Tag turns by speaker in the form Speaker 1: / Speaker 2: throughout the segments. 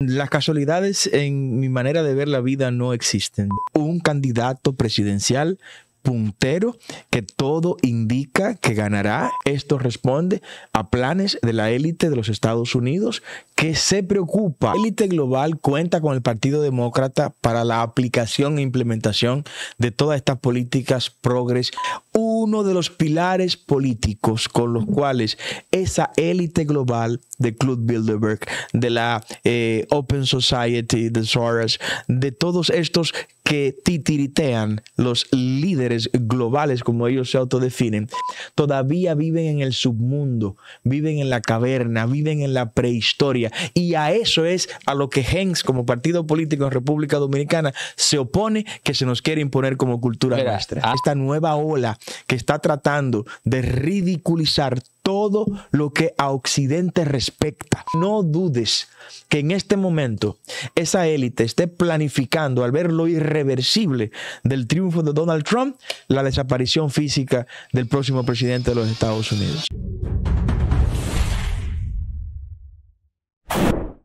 Speaker 1: Las casualidades en mi manera de ver la vida no existen. Un candidato presidencial puntero que todo indica que ganará. Esto responde a planes de la élite de los Estados Unidos que se preocupa. La élite global cuenta con el Partido Demócrata para la aplicación e implementación de todas estas políticas progres uno de los pilares políticos con los cuales esa élite global de Club Bilderberg, de la eh, Open Society, de Soros, de todos estos que titiritean los líderes globales, como ellos se autodefinen, todavía viven en el submundo, viven en la caverna, viven en la prehistoria. Y a eso es a lo que Hens, como partido político en República Dominicana, se opone que se nos quiere imponer como cultura Mira, ah, Esta nueva ola que está tratando de ridiculizar todo lo que a Occidente respecta. No dudes que en este momento esa élite esté planificando, al ver lo irreversible del triunfo de Donald Trump, la desaparición física del próximo presidente de los Estados Unidos.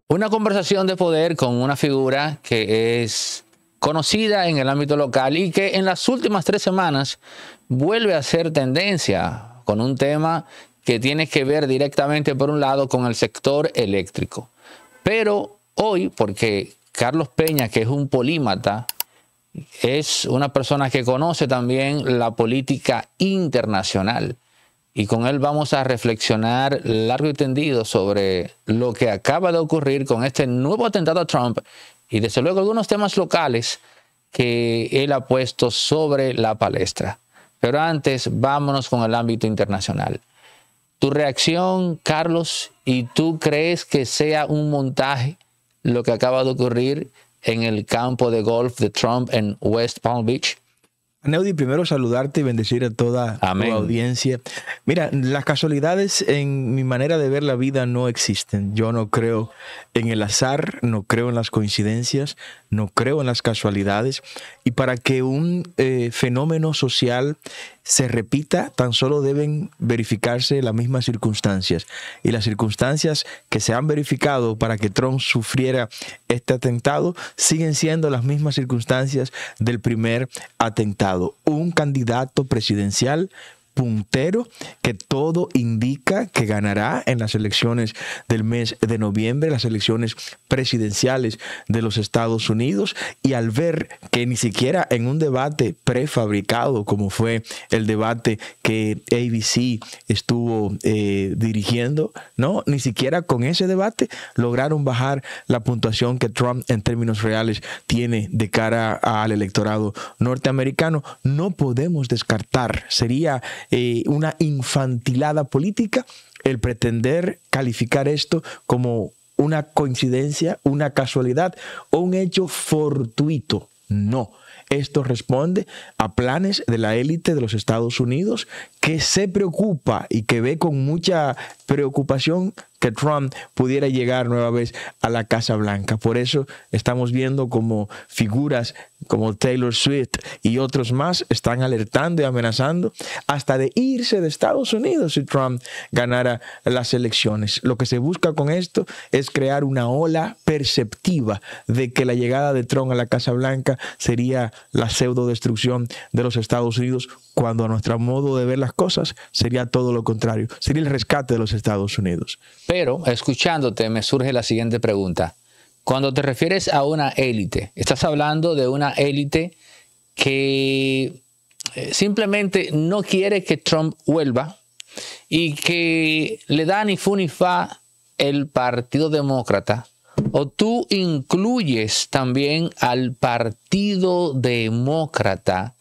Speaker 2: Una conversación de poder con una figura que es conocida en el ámbito local y que en las últimas tres semanas vuelve a ser tendencia con un tema que tiene que ver directamente, por un lado, con el sector eléctrico. Pero hoy, porque Carlos Peña, que es un polímata, es una persona que conoce también la política internacional. Y con él vamos a reflexionar largo y tendido sobre lo que acaba de ocurrir con este nuevo atentado a Trump y desde luego algunos temas locales que él ha puesto sobre la palestra. Pero antes, vámonos con el ámbito internacional. Tu reacción, Carlos, y tú crees que sea un montaje lo que acaba de ocurrir en el campo de golf de Trump en West Palm Beach?
Speaker 1: Neudi, primero saludarte y bendecir a toda la tu audiencia. Mira, las casualidades en mi manera de ver la vida no existen. Yo no creo en el azar, no creo en las coincidencias, no creo en las casualidades. Y para que un eh, fenómeno social se repita, tan solo deben verificarse las mismas circunstancias. Y las circunstancias que se han verificado para que Trump sufriera este atentado siguen siendo las mismas circunstancias del primer atentado un candidato presidencial puntero que todo indica que ganará en las elecciones del mes de noviembre, las elecciones presidenciales de los Estados Unidos, y al ver que ni siquiera en un debate prefabricado como fue el debate que ABC estuvo eh, dirigiendo, no, ni siquiera con ese debate lograron bajar la puntuación que Trump en términos reales tiene de cara al electorado norteamericano, no podemos descartar, sería eh, una infantilada política el pretender calificar esto como una coincidencia, una casualidad o un hecho fortuito. No, esto responde a planes de la élite de los Estados Unidos que se preocupa y que ve con mucha preocupación que Trump pudiera llegar nueva vez a la Casa Blanca. Por eso estamos viendo como figuras como Taylor Swift y otros más están alertando y amenazando hasta de irse de Estados Unidos si Trump ganara las elecciones. Lo que se busca con esto es crear una ola perceptiva de que la llegada de Trump a la Casa Blanca sería la pseudo destrucción de los Estados Unidos cuando a nuestro modo de ver las cosas sería todo lo contrario, sería el
Speaker 2: rescate de los Estados Unidos. Pero escuchándote me surge la siguiente pregunta. Cuando te refieres a una élite, estás hablando de una élite que eh, simplemente no quiere que Trump vuelva y que le da ni fu ni fa el Partido Demócrata. O tú incluyes también al Partido Demócrata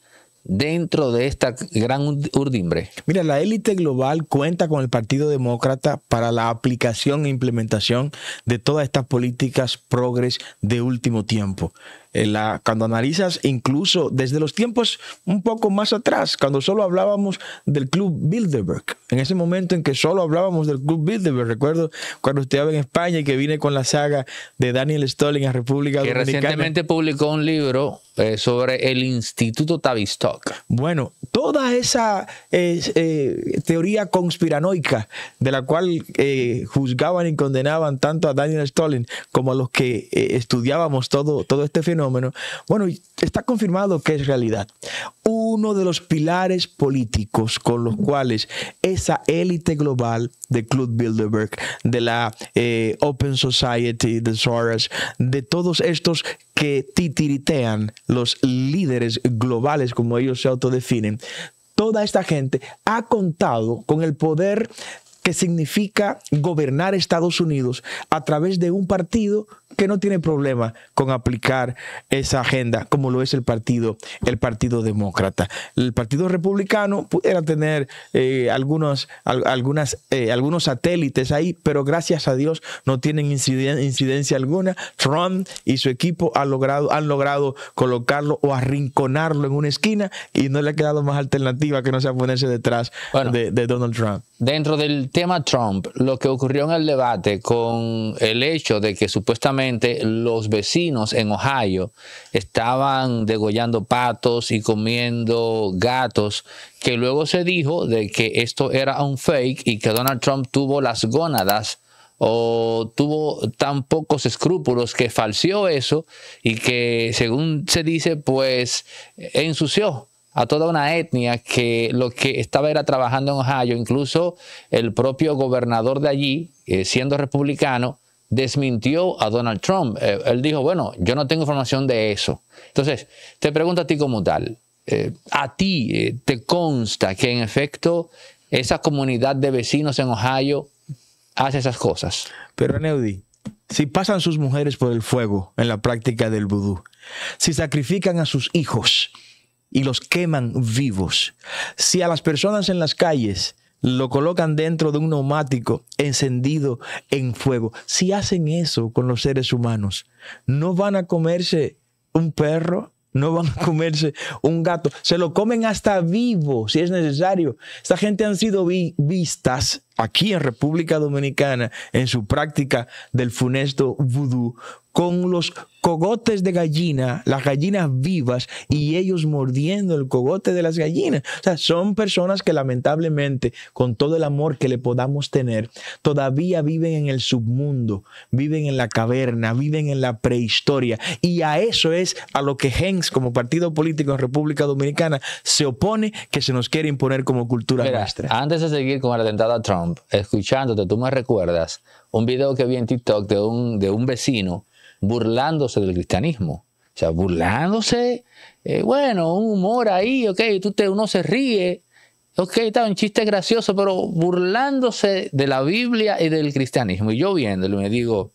Speaker 2: dentro de esta gran urdimbre?
Speaker 1: Mira, la élite global cuenta con el Partido Demócrata para la aplicación e implementación de todas estas políticas progres de último tiempo la, cuando analizas incluso desde los tiempos un poco más atrás, cuando solo hablábamos del Club Bilderberg, en ese momento en que solo hablábamos del Club Bilderberg, recuerdo cuando estudiaba en España y que vine con la saga de Daniel Stolling a República que Dominicana. Recientemente
Speaker 2: publicó un libro eh, sobre el Instituto Tavistock.
Speaker 1: Bueno, toda esa eh, eh, teoría conspiranoica de la cual eh, juzgaban y condenaban tanto a Daniel Stalin como a los que estudiábamos todo, todo este fenómeno, bueno, está confirmado que es realidad. Uno de los pilares políticos con los cuales esa élite global de Club Bilderberg, de la Open Society, de Soros, de todos estos que titiritean los líderes globales como ellos se autodefinen, toda esta gente ha contado con el poder que significa gobernar Estados Unidos a través de un partido que no tiene problema con aplicar esa agenda, como lo es el partido, el Partido Demócrata. El Partido Republicano pudiera tener eh, algunos, algunas, eh, algunos satélites ahí, pero gracias a Dios no tienen incidencia alguna. Trump y su equipo han logrado, han logrado colocarlo o arrinconarlo en una esquina y no le ha quedado más alternativa que no sea ponerse detrás de Donald Trump.
Speaker 2: Dentro del tema Trump, lo que ocurrió en el debate con el hecho de que supuestamente los vecinos en Ohio estaban degollando patos y comiendo gatos, que luego se dijo de que esto era un fake y que Donald Trump tuvo las gónadas o tuvo tan pocos escrúpulos que falseó eso y que, según se dice, pues ensució a toda una etnia que lo que estaba era trabajando en Ohio, incluso el propio gobernador de allí, eh, siendo republicano, desmintió a Donald Trump. Eh, él dijo, bueno, yo no tengo información de eso. Entonces, te pregunto a ti como tal, eh, ¿a ti eh, te consta que en efecto esa comunidad de vecinos en Ohio hace esas cosas? Pero Neudi, si pasan sus mujeres por el
Speaker 1: fuego en la práctica del vudú, si sacrifican a sus hijos y los queman vivos, si a las personas en las calles lo colocan dentro de un neumático encendido en fuego. Si hacen eso con los seres humanos, no van a comerse un perro, no van a comerse un gato, se lo comen hasta vivo si es necesario. Esta gente han sido vistas aquí en República Dominicana en su práctica del funesto vudú con los cogotes de gallina, las gallinas vivas y ellos mordiendo el cogote de las gallinas. O sea, son personas que lamentablemente, con todo el amor que le podamos tener, todavía viven en el submundo, viven en la caverna, viven en la prehistoria. Y a eso es a lo que Hens, como partido político en República Dominicana, se opone que se nos quiere imponer como cultura
Speaker 2: Antes de seguir con el atentado a Trump, escuchándote, tú me recuerdas un video que vi en TikTok de un, de un vecino burlándose del cristianismo. O sea, burlándose, eh, bueno, un humor ahí, ok, tú uno se ríe, ok, está un chiste gracioso, pero burlándose de la Biblia y del cristianismo. Y yo viéndolo me digo,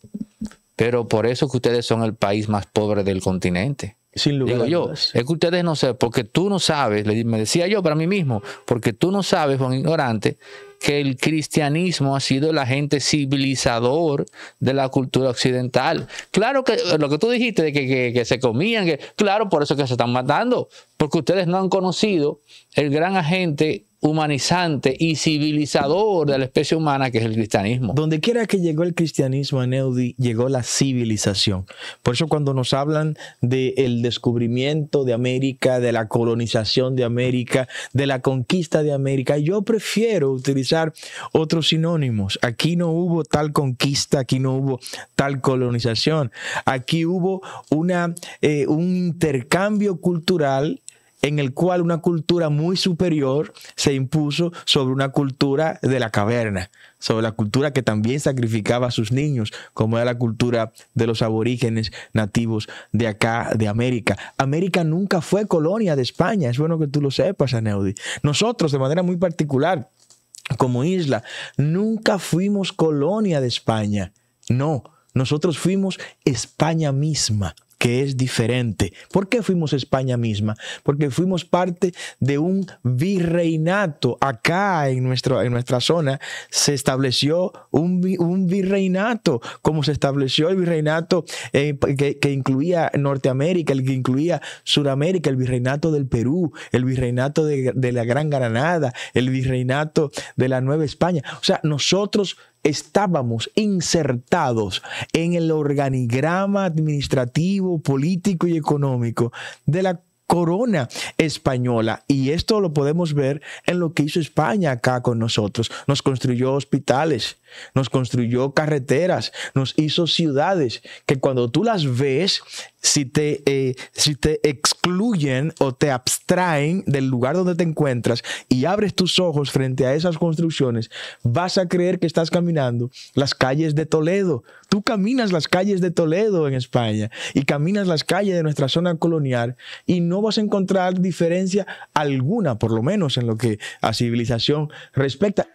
Speaker 2: pero por eso que ustedes son el país más pobre del continente. Sin lugar Digo yo, es que ustedes no saben, porque tú no sabes, me decía yo para mí mismo, porque tú no sabes, Juan Ignorante, que el cristianismo ha sido el agente civilizador de la cultura occidental. Claro que eh, lo que tú dijiste de que, se comían, que, claro, por eso que se están matando, porque ustedes no han conocido el gran agente humanizante y civilizador de la especie humana que es el cristianismo.
Speaker 1: Donde quiera que llegó el cristianismo, Neudi, llegó la civilización. Por eso cuando nos hablan del descubrimiento de América, de la colonización de América, de la conquista de América, yo prefiero utilizar otros sinónimos. Aquí no hubo tal conquista, aquí no hubo tal colonización, aquí hubo una, eh, un intercambio cultural en el cual una cultura muy superior se impuso sobre una cultura de la caverna, sobre la cultura que también sacrificaba a sus niños, como era la cultura de los aborígenes nativos de acá, de América. América nunca fue colonia de España, es bueno que tú lo sepas, Aneudi. Nosotros, de manera muy particular, como isla, nunca fuimos colonia de España, no. Nosotros fuimos España misma que es diferente. ¿Por qué fuimos España misma? Porque fuimos parte de un virreinato. Acá en, nuestro, en nuestra zona se estableció un, virreinato, como se estableció el virreinato eh, que, incluía Norteamérica, el que incluía Sudamérica, el virreinato del Perú, el virreinato de, de la Gran Granada, el virreinato de la Nueva España. O sea, nosotros estábamos insertados en el organigrama administrativo, político y económico de la corona española. Y esto lo podemos ver en lo que hizo España acá con nosotros. Nos construyó hospitales, nos construyó carreteras, nos hizo ciudades, que cuando tú las ves, si te, eh, si te excluyen o te abstraen del lugar donde te encuentras y abres tus ojos frente a esas construcciones, vas a creer que estás caminando las calles de Toledo. Tú caminas las calles de Toledo en España y caminas las calles de nuestra zona colonial y no vas a encontrar diferencia alguna, por lo menos en lo que a civilización respecta.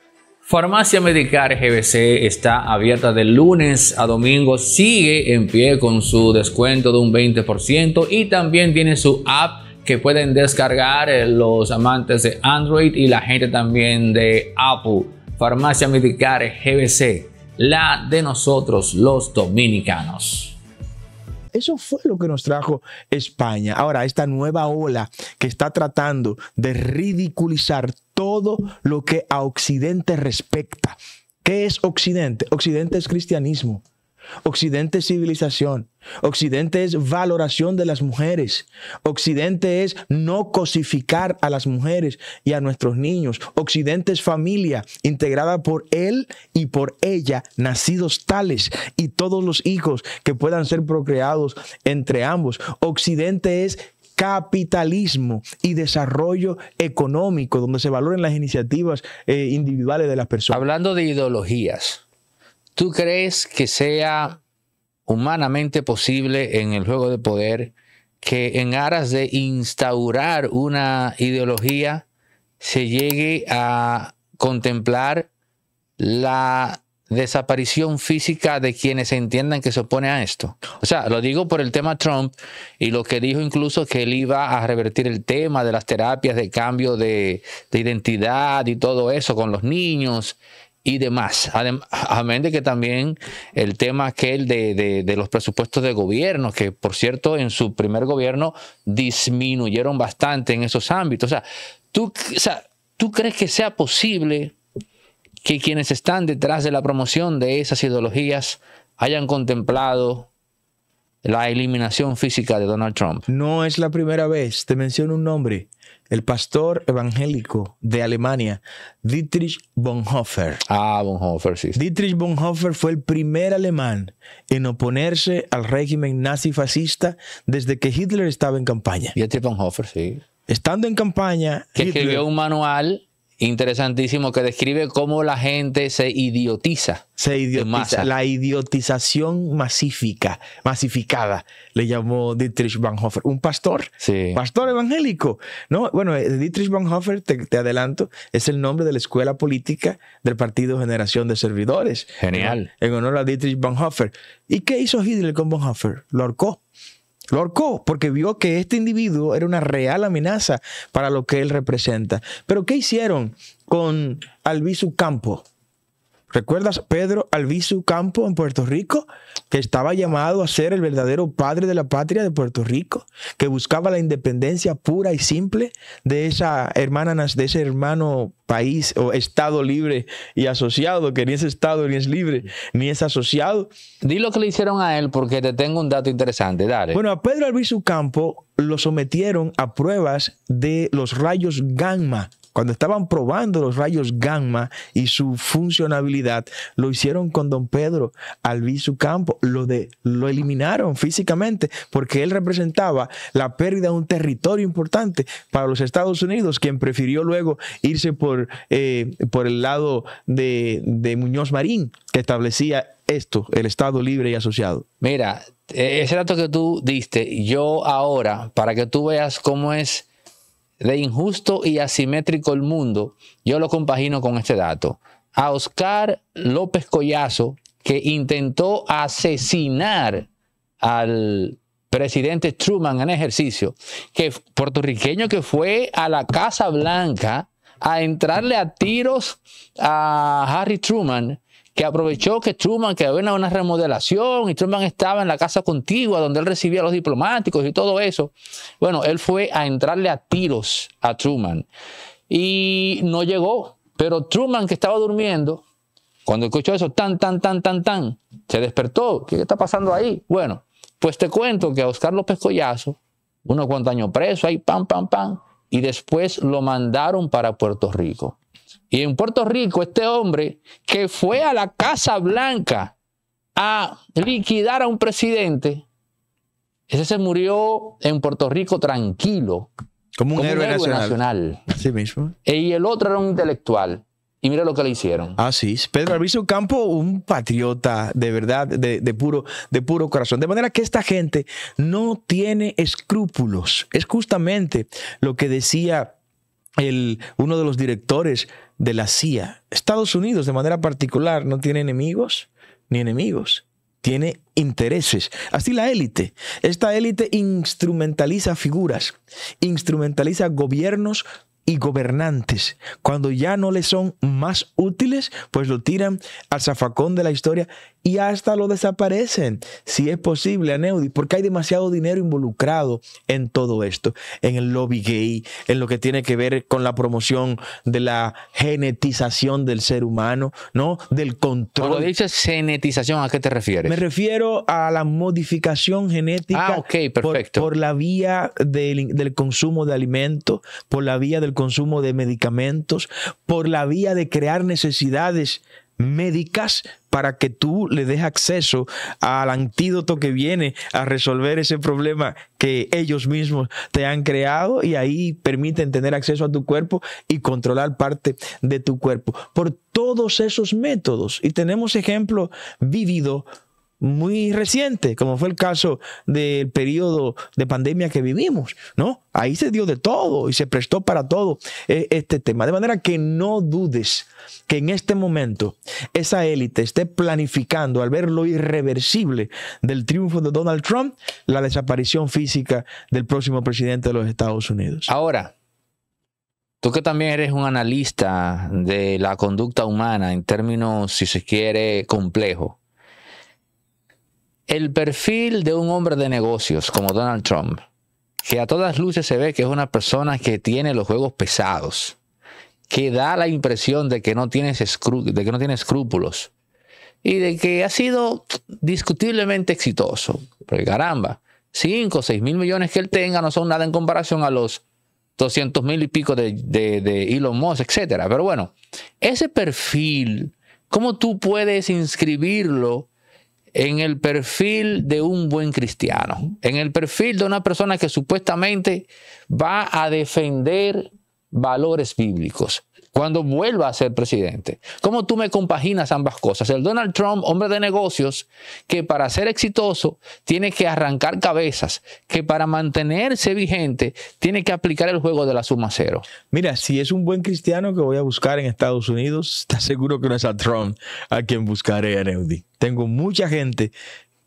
Speaker 2: Farmacia Medicar GBC está abierta de lunes a domingo, sigue en pie con su descuento de un 20% y también tiene su app que pueden descargar eh, los amantes de Android y la gente también de Apple. Farmacia Medicar GBC, la de nosotros los dominicanos.
Speaker 1: Eso fue lo que nos trajo España. Ahora, esta nueva ola que está tratando de ridiculizar todo lo que a Occidente respecta. ¿Qué es Occidente? Occidente es cristianismo. Occidente es civilización. Occidente es valoración de las mujeres. Occidente es no cosificar a las mujeres y a nuestros niños. Occidente es familia integrada por él y por ella, nacidos tales y todos los hijos que puedan ser procreados entre ambos. Occidente es capitalismo y desarrollo
Speaker 2: económico, donde se valoren las iniciativas eh, individuales de las personas. Hablando de ideologías, ¿tú crees que sea humanamente posible en el juego de poder que en aras de instaurar una ideología se llegue a contemplar la desaparición física de quienes se entiendan que se opone a esto. O sea, lo digo por el tema Trump y lo que dijo incluso que él iba a revertir el tema de las terapias de cambio de, identidad y todo eso con los niños y demás. Además de que también el tema aquel de, de, los presupuestos de gobierno, que por cierto en su primer gobierno disminuyeron bastante en esos ámbitos. O sea, o sea, ¿tú crees que sea posible que quienes están detrás de la promoción de esas ideologías hayan contemplado la eliminación física de Donald Trump.
Speaker 1: No es la primera vez, te menciono un nombre, el pastor evangélico de Alemania, Dietrich Bonhoeffer. Ah, Bonhoeffer, sí. Dietrich Bonhoeffer fue el primer alemán en oponerse al régimen nazi-fascista desde que Hitler estaba en campaña. Dietrich Bonhoeffer, sí. Estando en
Speaker 2: campaña... Que escribió un manual interesantísimo que describe cómo la gente se idiotiza. Se idiotiza. La
Speaker 1: idiotización masífica, masificada, le llamó Dietrich Bonhoeffer. Un pastor, sí. pastor evangélico. No, bueno, eh, Dietrich Bonhoeffer, te, te, adelanto, es el nombre de la escuela política del Partido Generación de Servidores. Genial. En, honor a Dietrich Bonhoeffer. ¿Y qué hizo Hitler con Bonhoeffer? Lo ahorcó. Lo ahorcó porque vio que este individuo era una real amenaza para lo que él representa. Pero ¿qué hicieron con Albizu Campo? ¿Recuerdas Pedro Albizu Campo en Puerto Rico? Que estaba llamado a ser el verdadero padre de la patria de Puerto Rico, que buscaba la independencia pura y simple de esa hermana, de ese hermano país o estado libre y asociado, que
Speaker 2: ni es estado ni es libre, ni es asociado. Di lo que le hicieron a él porque te tengo un dato interesante, dale. Bueno,
Speaker 1: a Pedro Albizu Campo lo sometieron a pruebas de los rayos gamma cuando estaban probando los rayos gamma y su funcionabilidad, lo hicieron con don Pedro su Campo. Lo, de, lo eliminaron físicamente porque él representaba la pérdida de un territorio importante para los Estados Unidos, quien prefirió luego irse por, eh, por el lado de, de Muñoz Marín, que establecía esto, el Estado libre y asociado.
Speaker 2: Mira, e-, ese dato que tú diste, yo ahora, para que tú veas cómo es de injusto y asimétrico el mundo, yo lo compagino con este dato. A Oscar López Collazo, que intentó asesinar al presidente Truman en ejercicio, que puertorriqueño que fue a la Casa Blanca a entrarle a tiros a Harry Truman que aprovechó que Truman, que había una remodelación y Truman estaba en la casa contigua donde él recibía a los diplomáticos y todo eso. Bueno, él fue a entrarle a tiros a Truman y no llegó, pero Truman que estaba durmiendo, cuando escuchó eso, tan, tan, tan, tan, tan, se despertó. ¿Qué está pasando ahí? Bueno, pues te cuento que a Oscar López Collazo, unos cuantos años preso, ahí, pam, pam, pam, y después lo mandaron para Puerto Rico. Y en Puerto Rico, este hombre que fue a la Casa Blanca a liquidar a un presidente, ese se murió en Puerto Rico tranquilo. Como un, héroe, nacional. sí mismo. E, y el otro era un intelectual. Y mira lo que le hicieron. Ah, sí. Pedro
Speaker 1: Alviso Campo, un patriota de verdad, de, puro, de puro corazón. De manera que esta gente no tiene escrúpulos. Es justamente lo que decía el, uno de los directores de la CIA. Estados Unidos de manera particular no tiene enemigos ni enemigos, tiene intereses. Así la élite. Esta élite instrumentaliza figuras, instrumentaliza gobiernos y gobernantes. Cuando ya no le son más útiles, pues lo tiran al zafacón de la historia y hasta lo desaparecen, si es posible, a porque hay demasiado dinero involucrado en todo esto, en el lobby gay, en lo que tiene que ver con la promoción de la genetización del ser humano, ¿no?
Speaker 2: Del control. Cuando dices genetización, ¿a qué te refieres? Me
Speaker 1: refiero a la modificación genética ah, Por, la vía del, del consumo de alimentos, por la vía del consumo de medicamentos, por la vía de crear necesidades médicas para que tú le des acceso al antídoto que viene a resolver ese problema que ellos mismos te han creado y ahí permiten tener acceso a tu cuerpo y controlar parte de tu cuerpo por todos esos métodos. Y tenemos ejemplo vivido muy reciente, como fue el caso del periodo de pandemia que vivimos, ¿no? Ahí se dio de todo y se prestó para todo eh, este tema. De manera que no dudes que en este momento esa élite esté planificando, al ver lo irreversible del triunfo de Donald Trump, la desaparición física del próximo presidente de los Estados Unidos.
Speaker 2: Ahora, Tú que también eres un analista de la conducta humana en términos, si se quiere, complejos, el perfil de un hombre de negocios como Donald Trump, que a todas luces se ve que es una persona que tiene los juegos pesados, que da la impresión de que no tiene, de que no tiene escrúpulos y de que ha sido discutiblemente exitoso. Porque caramba, 5, o 6 mil millones que él tenga no son nada en comparación a los 200 mil y pico de, de Elon Musk, etc. Pero bueno, ese perfil, ¿cómo tú puedes inscribirlo? en el perfil de un buen cristiano, en el perfil de una persona que supuestamente va a defender valores bíblicos cuando vuelva a ser presidente. ¿Cómo tú me compaginas ambas cosas? El Donald Trump, hombre de negocios, que para ser exitoso tiene que arrancar cabezas, que para mantenerse vigente tiene que aplicar el juego de la suma cero.
Speaker 1: Mira, si es un buen cristiano que voy a buscar en Estados Unidos, está seguro que no es a Trump a quien buscaré, Neudi. Tengo mucha gente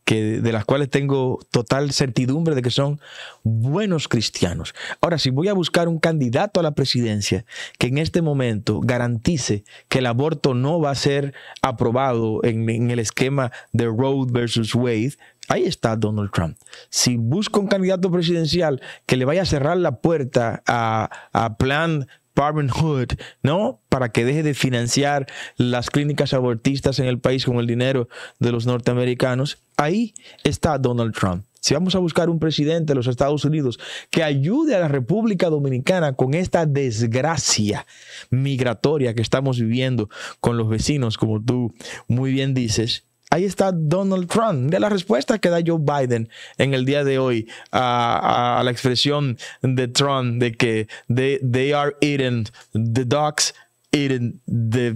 Speaker 1: de las cuales tengo total certidumbre de que son buenos cristianos. Ahora, si voy a buscar un candidato a la presidencia que en este momento garantice que el aborto no va a ser aprobado en, el esquema de Roe versus Wade, ahí está Donald Trump. Si busco un candidato presidencial que le vaya a cerrar la puerta a, a plan Hood, ¿no? Para que deje de financiar las clínicas abortistas en el país con el dinero de los norteamericanos. Ahí está Donald Trump. Si vamos a buscar un presidente de los Estados Unidos que ayude a la República Dominicana con esta desgracia migratoria que estamos viviendo con los vecinos, como tú muy bien dices, Ahí está Donald Trump. De la respuesta que da Joe Biden en el día de hoy a, la expresión de Trump de que they, are eating the dogs eating the,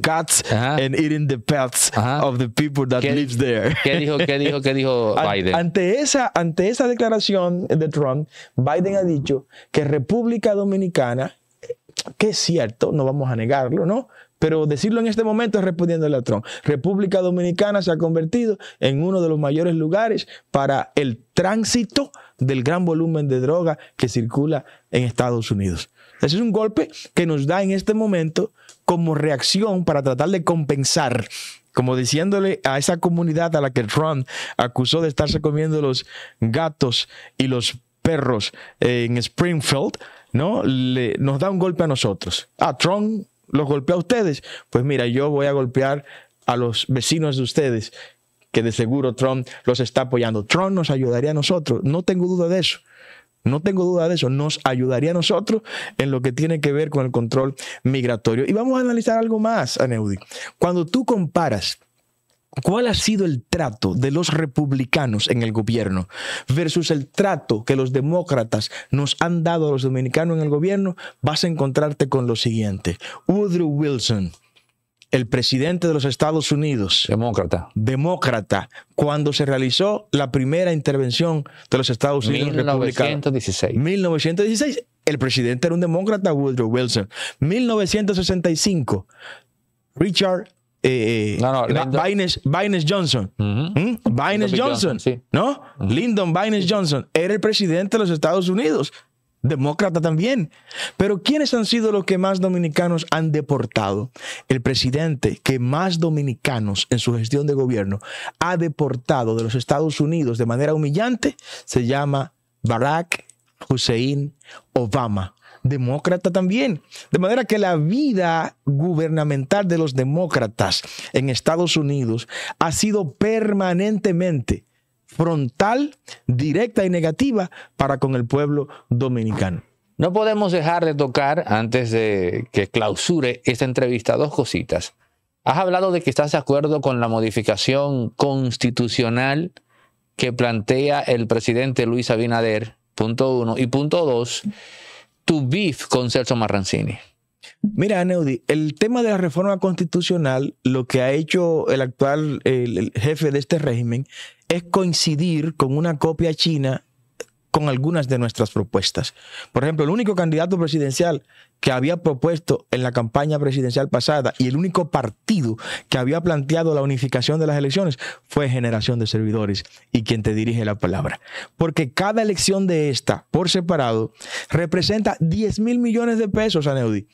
Speaker 1: cats and eating the pets of the people that lives there. ¿Qué dijo, qué dijo, qué dijo Biden? Ante esa, ante esa declaración de Trump, Biden ha dicho que República Dominicana, que es cierto, no vamos a negarlo, ¿no? Pero decirlo en este momento es respondiéndole a Trump. República Dominicana se ha convertido en uno de los mayores lugares para el tránsito del gran volumen de droga que circula en Estados Unidos. Ese es un golpe que nos da en este momento como reacción para tratar de compensar, como diciéndole a esa comunidad a la que Trump acusó de estarse comiendo los gatos y los perros en Springfield, ¿no? Le, nos da un golpe a nosotros. A Trump los golpea a ustedes, pues mira, yo voy a golpear a los vecinos de ustedes, que de seguro Trump los está apoyando. Trump nos ayudaría a nosotros, no tengo duda de eso. No tengo duda de eso, nos ayudaría a nosotros en lo que tiene que ver con el control migratorio. Y vamos a analizar algo más, Aneudi. Cuando tú comparas ¿Cuál ha sido el trato de los republicanos en el gobierno versus el trato que los demócratas nos han dado a los dominicanos en el gobierno? Vas a encontrarte con lo siguiente. Woodrow Wilson, el presidente de los Estados Unidos. Demócrata. Demócrata, cuando se realizó la primera intervención de los Estados Unidos 1916. 1916. El presidente era un demócrata, Woodrow Wilson. 1965, Richard eh, no, no, Johnson. Baines ¿Mm? Johnson, ¿no? Lyndon Baines Johnson era el presidente de los Estados Unidos, demócrata también. Pero ¿quiénes han sido los que más dominicanos han deportado? El presidente que más dominicanos en su gestión de gobierno ha deportado de los Estados Unidos de manera humillante se llama Barack Hussein Obama demócrata también. De manera que la vida gubernamental de los demócratas en Estados Unidos ha sido permanentemente frontal, directa y negativa para con el pueblo dominicano.
Speaker 2: No podemos dejar de tocar, antes de que clausure esta entrevista, dos cositas. Has hablado de que estás de acuerdo con la modificación constitucional que plantea el presidente Luis Abinader, punto uno. Y punto dos, tu beef con Celso Marrancini?
Speaker 1: Mira, Neudi, el tema de la reforma constitucional, lo que ha hecho el actual jefe de este régimen es coincidir con una copia china con algunas de nuestras propuestas. Por ejemplo, el único candidato presidencial que había propuesto en la campaña presidencial pasada y el único partido que había planteado la unificación de las elecciones fue Generación de Servidores y quien te dirige la palabra. Porque cada elección de esta, por separado, representa 10 mil millones de pesos, Aneudi.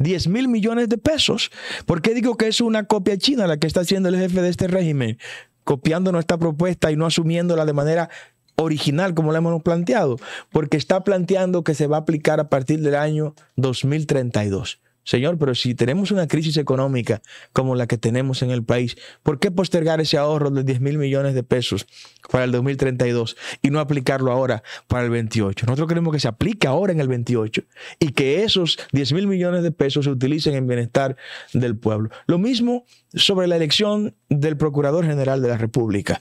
Speaker 1: 10 mil millones de pesos. ¿Por qué digo que es una copia china la que está haciendo el jefe de este régimen? Copiando nuestra propuesta y no asumiéndola de manera original como lo hemos planteado, porque está planteando que se va a aplicar a partir del año 2032. Señor, pero si tenemos una crisis económica como la que tenemos en el país, ¿por qué postergar ese ahorro de 10 mil millones de pesos para el 2032 y no aplicarlo ahora para el 28? Nosotros queremos que se aplique ahora en el 28 y que esos 10 mil millones de pesos se utilicen en bienestar del pueblo. Lo mismo sobre la elección del Procurador General de la República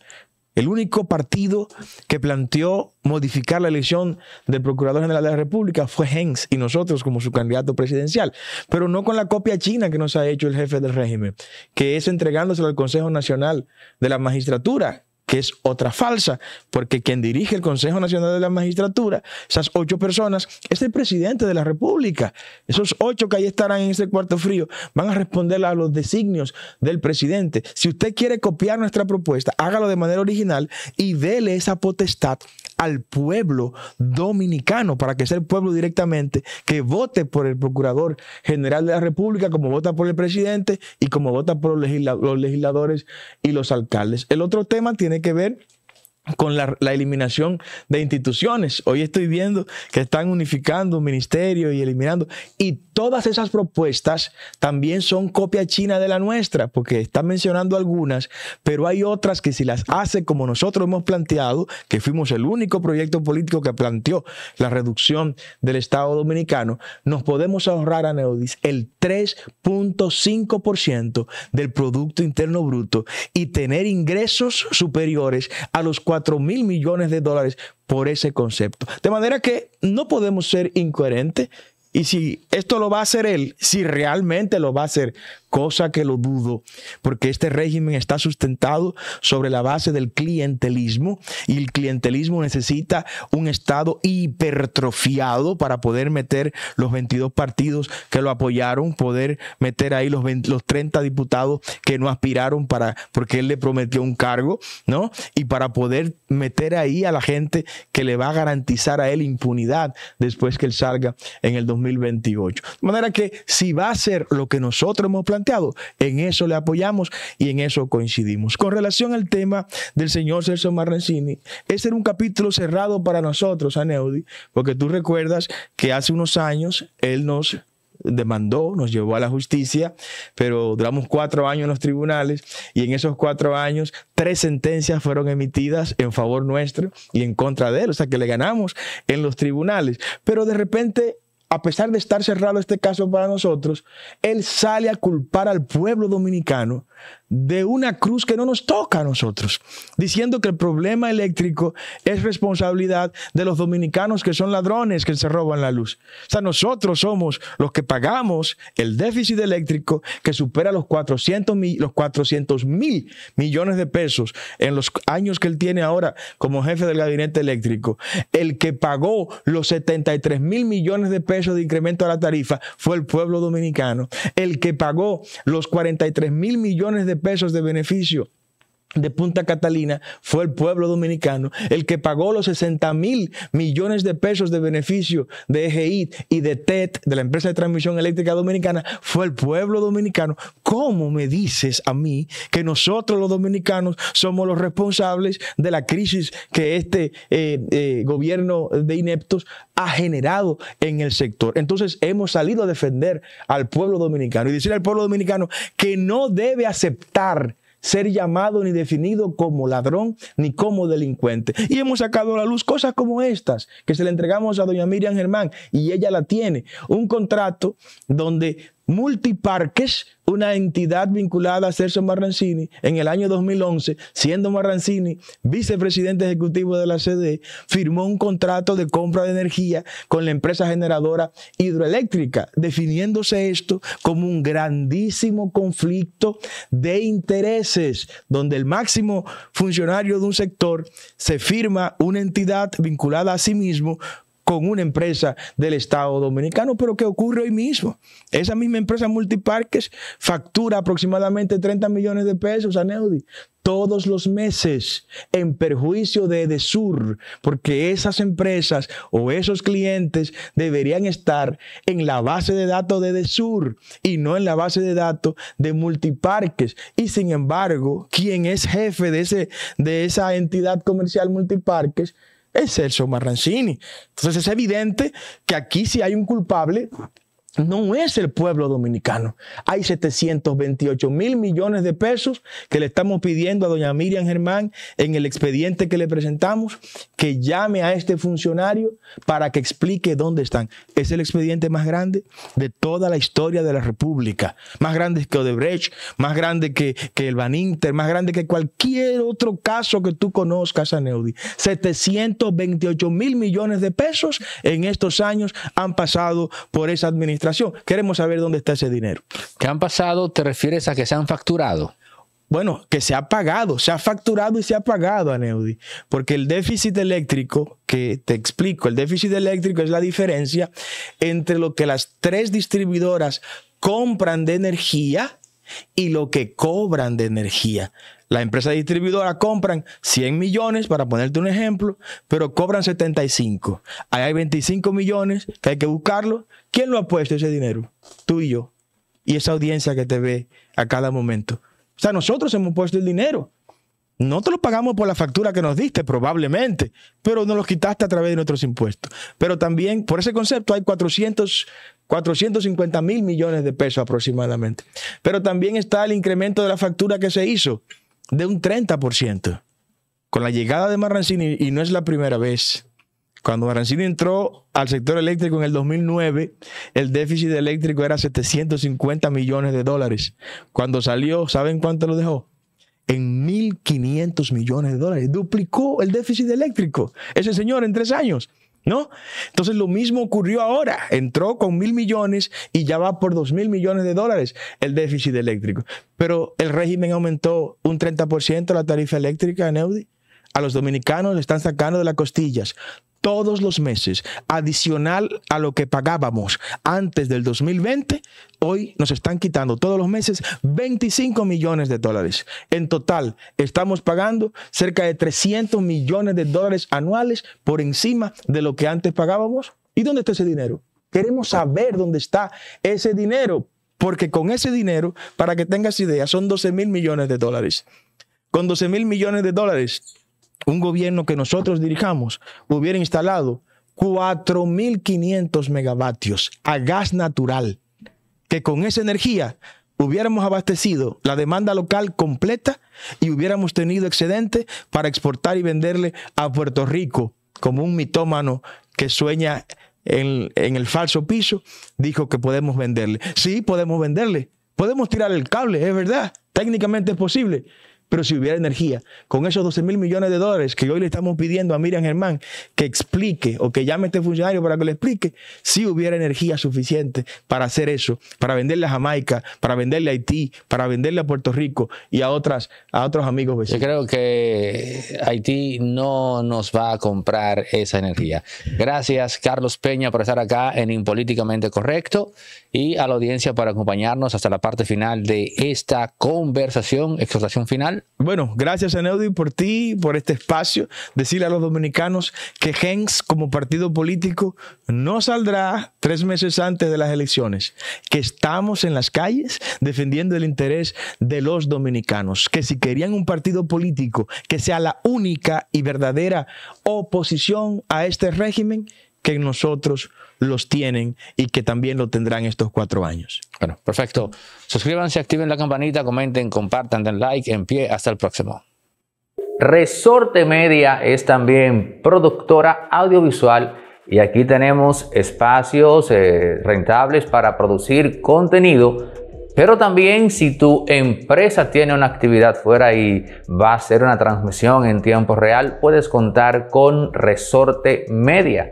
Speaker 1: el único partido que planteó modificar la elección del Procurador General de la República fue Hens y nosotros como su candidato presidencial, pero no con la copia china que nos ha hecho el jefe del régimen, que es entregándoselo al Consejo Nacional de la Magistratura, que es otra falsa, porque quien dirige el Consejo Nacional de la Magistratura, esas ocho personas, es el presidente de la República. Esos ocho que ahí estarán en ese cuarto frío van a responder a los designios del presidente. Si usted quiere copiar nuestra propuesta, hágalo de manera original y dele esa potestad al pueblo dominicano para que sea el pueblo directamente que vote por el Procurador General de la República, como vota por el presidente y como vota por los, legisladores y los alcaldes. El otro tema tiene que ver con la, eliminación de instituciones. Hoy estoy viendo que están unificando ministerios y eliminando. Y todas esas propuestas también son copia china de la nuestra, porque están mencionando algunas, pero hay otras que si las hace como nosotros hemos planteado, que fuimos el único proyecto político que planteó la reducción del Estado dominicano, nos podemos ahorrar a Neodis el 3.5% del Producto Interno Bruto y tener ingresos superiores a los cuales mil millones de dólares por ese concepto. De manera que no podemos ser incoherentes y si esto lo va a hacer él, si realmente lo va a hacer, cosa que lo dudo, porque este régimen está sustentado sobre la base del clientelismo y el clientelismo necesita un Estado hipertrofiado para poder meter los 22 partidos que lo apoyaron, poder meter ahí los, los 30 diputados que no aspiraron para, porque él le prometió un cargo, ¿no? Y para poder meter ahí a la gente que le va a garantizar a él impunidad después que él salga en el 2020. 2028. De manera que si va a ser lo que nosotros hemos planteado, en eso le apoyamos y en eso coincidimos. Con relación al tema del señor Celso Marrencini, ese era un capítulo cerrado para nosotros, Aneudi, porque tú recuerdas que hace unos años él nos demandó, nos llevó a la justicia, pero duramos cuatro años en los tribunales y en esos cuatro años tres sentencias fueron emitidas en favor nuestro y en contra de él, o sea que le ganamos en los tribunales, pero de repente a pesar de estar cerrado este caso para nosotros, él sale a culpar al pueblo dominicano de una cruz que no nos toca a nosotros, diciendo que el problema eléctrico es responsabilidad de los dominicanos que son ladrones que se roban la luz. O sea, nosotros somos los que pagamos el déficit eléctrico que supera los 400 mil, los millones de pesos en los años que él tiene ahora como jefe del gabinete eléctrico. El que pagó los 73 mil millones de pesos de incremento a la tarifa fue el pueblo dominicano. El que pagó los 43 mil millones de pesos de beneficio de Punta Catalina fue el pueblo dominicano el que pagó los 60 mil millones de pesos de beneficio de EGI y de TET, e de la empresa de transmisión eléctrica dominicana, fue el pueblo dominicano. ¿Cómo me dices a mí que nosotros los dominicanos somos los responsables de la crisis que este eh, eh, gobierno de ineptos ha generado en el sector? Entonces hemos salido a defender al pueblo dominicano y decir al pueblo dominicano que no debe aceptar ser llamado ni definido como ladrón ni como delincuente. Y hemos sacado a la luz cosas como estas que se le entregamos a doña Miriam Germán y ella la tiene. Un contrato donde Multiparques, una entidad vinculada a Celso Marrancini, en el año 2011, siendo Marrancini vicepresidente ejecutivo de la CDE, firmó un contrato de compra de energía con la empresa generadora hidroeléctrica, definiéndose esto como un grandísimo conflicto de intereses, donde el máximo funcionario de un sector se firma una entidad vinculada a sí mismo con una empresa del Estado Dominicano, pero ¿qué ocurre hoy mismo. Esa misma empresa Multiparques factura aproximadamente 30 millones de pesos a Neudi todos los meses en perjuicio de Edesur, porque esas empresas o esos clientes deberían estar en la base de datos de Edesur y no en la base de datos de Multiparques. Y sin embargo, quien es jefe de, ese, de esa entidad comercial Multiparques, es Celso Marrancini. Entonces es evidente que aquí si hay un culpable no es el pueblo dominicano. Hay 728 mil millones de pesos que le estamos pidiendo a doña Miriam Germán en el expediente que le presentamos, que llame a este funcionario para que explique dónde están. Es el expediente más grande de toda la historia de la República, más grande que Odebrecht, más grande que, que el Baninter, más grande que cualquier otro caso que tú conozcas, Aneudi. 728 mil millones de pesos en estos años han pasado por esa administración Queremos saber dónde está ese dinero. ¿Qué han pasado? ¿Te refieres a que se han facturado? Bueno, que se ha pagado, se ha facturado y se ha pagado, Aneudi. Porque el déficit eléctrico, que te explico, el déficit eléctrico es la diferencia entre lo que las tres distribuidoras compran de energía y lo que cobran de energía. La empresa distribuidora compran 100 millones, para ponerte un ejemplo, pero cobran 75. Ahí hay 25 millones que hay que buscarlo. ¿Quién lo ha puesto ese dinero? Tú y yo. Y esa audiencia que te ve a cada momento. O sea, nosotros hemos puesto el dinero. No te lo pagamos por la factura que nos diste, probablemente, pero nos los quitaste a través de nuestros impuestos. Pero también, por ese concepto, hay 400, 450 mil millones de pesos aproximadamente. Pero también está el incremento de la factura que se hizo de un 30%. Con la llegada de Marrancini, y no es la primera vez, cuando Marrancini entró al sector eléctrico en el 2009, el déficit eléctrico era 750 millones de dólares. Cuando salió, ¿saben cuánto lo dejó? en 1.500 millones de dólares. Duplicó el déficit eléctrico ese señor en tres años. ¿No? Entonces lo mismo ocurrió ahora. Entró con mil millones y ya va por dos mil millones de dólares el déficit eléctrico. Pero el régimen aumentó un 30% la tarifa eléctrica en Eudi. A los dominicanos le están sacando de las costillas todos los meses, adicional a lo que pagábamos antes del 2020, hoy nos están quitando todos los meses 25 millones de dólares. En total, estamos pagando cerca de 300 millones de dólares anuales por encima de lo que antes pagábamos. ¿Y dónde está ese dinero? Queremos saber dónde está ese dinero, porque con ese dinero, para que tengas idea, son 12 mil millones de dólares. Con 12 mil millones de dólares, un gobierno que nosotros dirijamos hubiera instalado 4.500 megavatios a gas natural, que con esa energía hubiéramos abastecido la demanda local completa y hubiéramos tenido excedente para exportar y venderle a Puerto Rico, como un mitómano que sueña en, en el falso piso, dijo que podemos venderle. Sí, podemos venderle. Podemos tirar el cable, es verdad, técnicamente es posible, pero si hubiera energía, con esos 12 mil millones de dólares que hoy le estamos pidiendo a Miriam Germán que explique o que llame a este funcionario para que le explique, si hubiera energía suficiente para hacer eso, para venderle a Jamaica, para venderle a Haití, para venderle a Puerto Rico y a,
Speaker 2: otras, a otros amigos vecinos. Yo creo que Haití no nos va a comprar esa energía. Gracias, Carlos Peña, por estar acá en Impolíticamente Correcto y a la audiencia para acompañarnos hasta la parte final de esta conversación, exhortación final.
Speaker 1: Bueno, gracias a Neudi por ti, por este espacio. Decirle a los dominicanos que Gens como partido político no saldrá tres meses antes de las elecciones, que estamos en las calles defendiendo el interés de los dominicanos, que si querían un partido político que sea la única y verdadera oposición a este régimen, que nosotros los tienen y que también lo tendrán
Speaker 2: estos cuatro años. Bueno, perfecto. Suscríbanse, activen la campanita, comenten, compartan, den like, en pie. Hasta el próximo. Resorte Media es también productora audiovisual y aquí tenemos espacios eh, rentables para producir contenido. Pero también si tu empresa tiene una actividad fuera y va a hacer una transmisión en tiempo real, puedes contar con Resorte Media.